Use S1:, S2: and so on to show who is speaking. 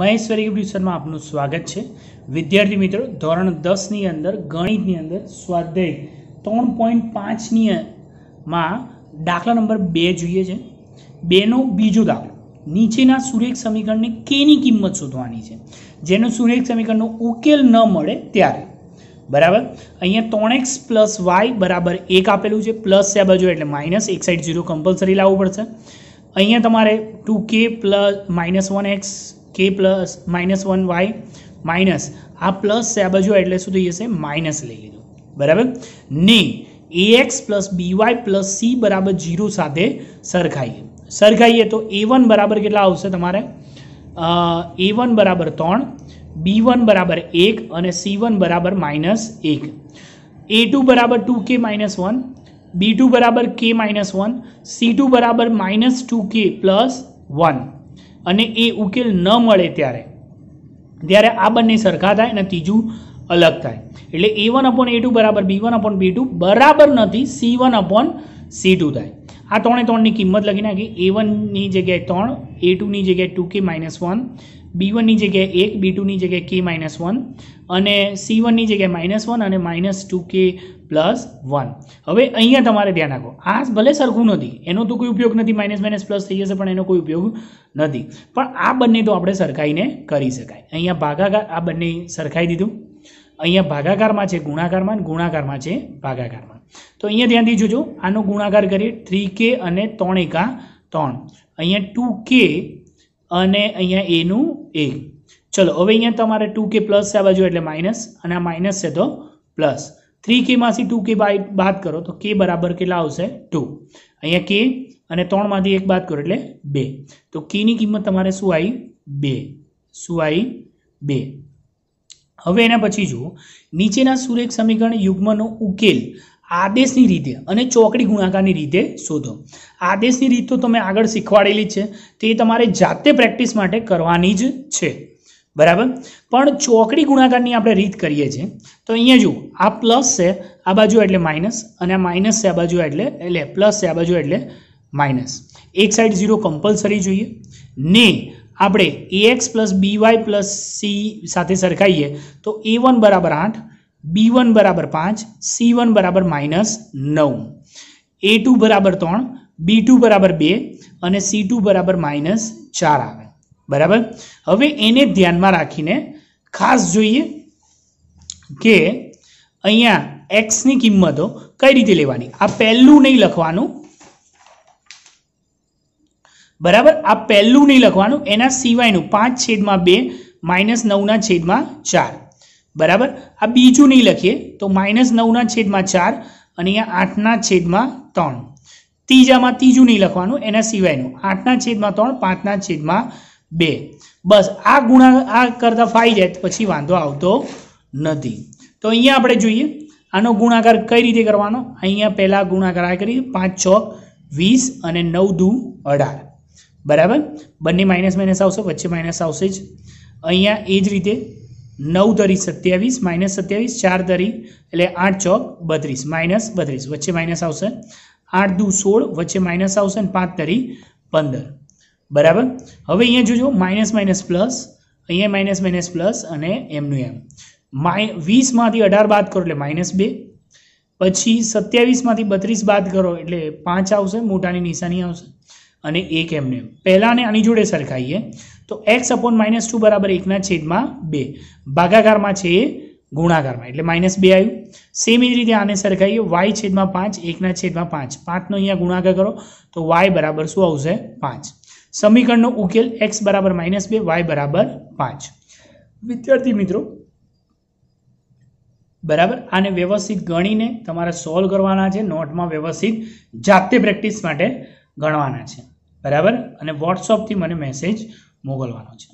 S1: મહેશ્વરી ટ્યુશનમાં આપનું સ્વાગત છે વિદ્યાર્થી મિત્રો ધોરણ દસની અંદર ગણિતની અંદર સ્વાધ્યાય ત્રણ પોઈન્ટ પાંચની માં દાખલા નંબર બે જોઈએ છે બેનો બીજો દાખલો નીચેના સુરેખ સમીકરણની કેની કિંમત શોધવાની છે જેનો સુરેખ સમીકરણનો ઉકેલ ન મળે ત્યારે બરાબર અહીંયા ત્રણ એક્સ પ્લસ વાય બરાબર એક આપેલું છે પ્લસ છે બાજુ એટલે માઇનસ એક સાઈડ ઝીરો કમ્પલસરી લાવવું પડશે અહીંયા તમારે two k plus minus one x k + -1y - आप प्लस से बाजू है એટલે શું થઈ જશે માઈનસ લઈ લજો બરાબર ની ax + by + c = 0 સાથે સરખाइए સરખाइए તો a1 બરાબર કેટલા આવશે તમારે a1 = 3 b1 = 1 અને c1 = -1 a2 = 2k - 1 b2 = k - 1 c2 = -2k + 1 અને એ ઉકેલ ન મળે ત્યારે ત્યારે આ બંને સરખા થાય અને ત્રીજું અલગ થાય એટલે a one upon a two બરાબર b one upon b two બરાબર નથી c one upon c two થાય આ ત્રણે ત્રણની કિંમત લખી નાખી એ વનની જગ્યાએ ત્રણ એ ટુની જગ્યાએ ટુ કે માઇનસ વન બી વનની જગ્યાએ એક બી ટુની જગ્યાએ કે માઇનસ વન અને સી વનની જગ્યાએ માઇનસ વન અને minus two k plus one હવે અહીંયા તમારે ધ્યાન રાખો આ ભલે સરખું નથી એનો તો કોઈ ઉપયોગ નથી માઇનસ માઇનસ પ્લસ થઈ જશે પણ એનો કોઈ ઉપયોગ નથી પણ આ બંને તો આપણે સરખાઈને કરી શકાય અહીંયા ભાગાકાર આ બંને સરખાઈ દીધું અહીંયા ભાગાકારમાં છે ગુણાકારમાં ગુણાકારમાં છે ભાગાકારમાં તો અહીંયા ધ્યાનથી જોજો આનો ગુણાકાર કરીએ થ્રી કે અને ત્રણ એકા ત્રણ અહીંયા ટુ કે અને અહીંયા એનું એ ચલો હવે અહીંયા તમારે ટુ કે પ્લસ છે આ બાજુ એટલે માઇનસ અને આ માઇનસ છે તો પ્લસ થ્રી કેમાંથી ટુ કે બાય બાદ કરો તો કે બરાબર કેટલા આવશે ટુ અહીંયા કે અને ત્રણમાંથી એક બાદ કરો એટલે બે તો કેની કિંમત તમારે શું આવી બે શું આવી બે હવે એના પછી જુઓ નીચેના સુરેખ સમીકરણ યુગ્મનો ઉકેલ આદેશની રીતે અને ચોકડી ગુણાકારની રીતે શોધો આદેશની રીત તો તમે આગળ શીખવાડેલી છે તે તમારે જાતે પ્રેક્ટિસ માટે કરવાની જ છે બરાબર પણ ચોકડી ગુણાકારની આપણે રીત કરીએ છીએ તો અહીંયા જુઓ આ પ્લસ છે આ બાજુ એટલે માઇનસ અને આ માઇનસ છે આ બાજુ એટલે એટલે પ્લસ છે આ બાજુ એટલે માઇનસ એક સાઈડ ઝીરો કમ્પલસરી જોઈએ ને આપણે a x plus b y plus c સાથે સરખાઈએ તો એ વન બરાબર આઠ બી વન બરાબર પાંચ સી વન બરાબર માઇનસ નવ એ ટુ બરાબર ત્રણ બી ટુ બરાબર બે અને સી ટુ બરાબર માઇનસ ચાર આવે બરાબર હવે એને ધ્યાનમાં રાખીને ખાસ જોઈએ કે અહીંયા એક્સની કિંમતો કઈ રીતે લેવાની આ પહેલું નહીં લખવાનું બરાબર આ પહેલું નહીં લખવાનું એના સિવાયનું પાંચ છેદમાં બે માઇનસ નવના છેદમાં ચાર બરાબર આ બીજું નહીં લખીએ તો માઇનસ નવના છેદમાં ચાર અને અહીંયા આઠના છેદમાં ત્રણ ત્રીજામાં ત્રીજું નહીં લખવાનું એના સિવાયનું આઠના છેદમાં ત્રણ પાંચના છેદમાં બે બસ આ ગુણા આ કરતાં ફાઈ જાય પછી વાંધો આવતો નથી તો અહીંયા આપણે જોઈએ આનો ગુણાકાર કઈ રીતે કરવાનો અહીંયા પહેલાં ગુણાકાર આ કરીએ પાંચ છ વીસ અને નવ દુ અઢાર બરાબર બંને માઇનસ માઇનસ આવશે વચ્ચે માઇનસ આવશે જ અહીંયા એ જ રીતે નવ તરી સત્યાવીસ માઇનસ સત્યાવીસ ચાર તરી એટલે આઠ ચોક બત્રીસ માઇનસ બત્રીસ વચ્ચે માઇનસ આવશે આઠ દુ સોળ વચ્ચે માઇનસ આવશે અને પાંચ તરી પંદર બરાબર હવે અહીંયા જોજો માઇનસ માઇનસ પ્લસ અહીંયા માઇનસ માઇનસ પ્લસ અને એમનું એમ માય વીસમાંથી અઢાર બાદ કરો એટલે માઇનસ બે પછી સત્યાવીસમાંથી બત્રીસ બાદ કરો એટલે પાંચ આવશે મોટાની નિશાની આવશે અને એક એમને પહેલાંને આની જોડે સરખાઈએ તો એક્સ અપોન માઇનસ ટુ બરાબર એકના છેદમાં બે ભાગાકારમાં છે એ ગુણાકારમાં એટલે માઇનસ બે આવ્યું સેમ એ જ રીતે આને સરખાઈએ વાય છેદમાં પાંચ એકના છેદમાં પાંચ પાંચનો અહીંયા ગુણાકાર કરો તો વાય બરાબર શું આવશે પાંચ સમીકરણનો ઉકેલ એક્સ બરાબર માઇનસ બે વાય બરાબર પાંચ વિદ્યાર્થી મિત્રો બરાબર આને વ્યવસ્થિત ગણીને તમારે સોલ્વ કરવાના છે નોટમાં વ્યવસ્થિત જાતે પ્રેક્ટિસ માટે ગણવાના છે બરાબર અને વોટ્સઅપથી મને મેસેજ મોકલવાનો છે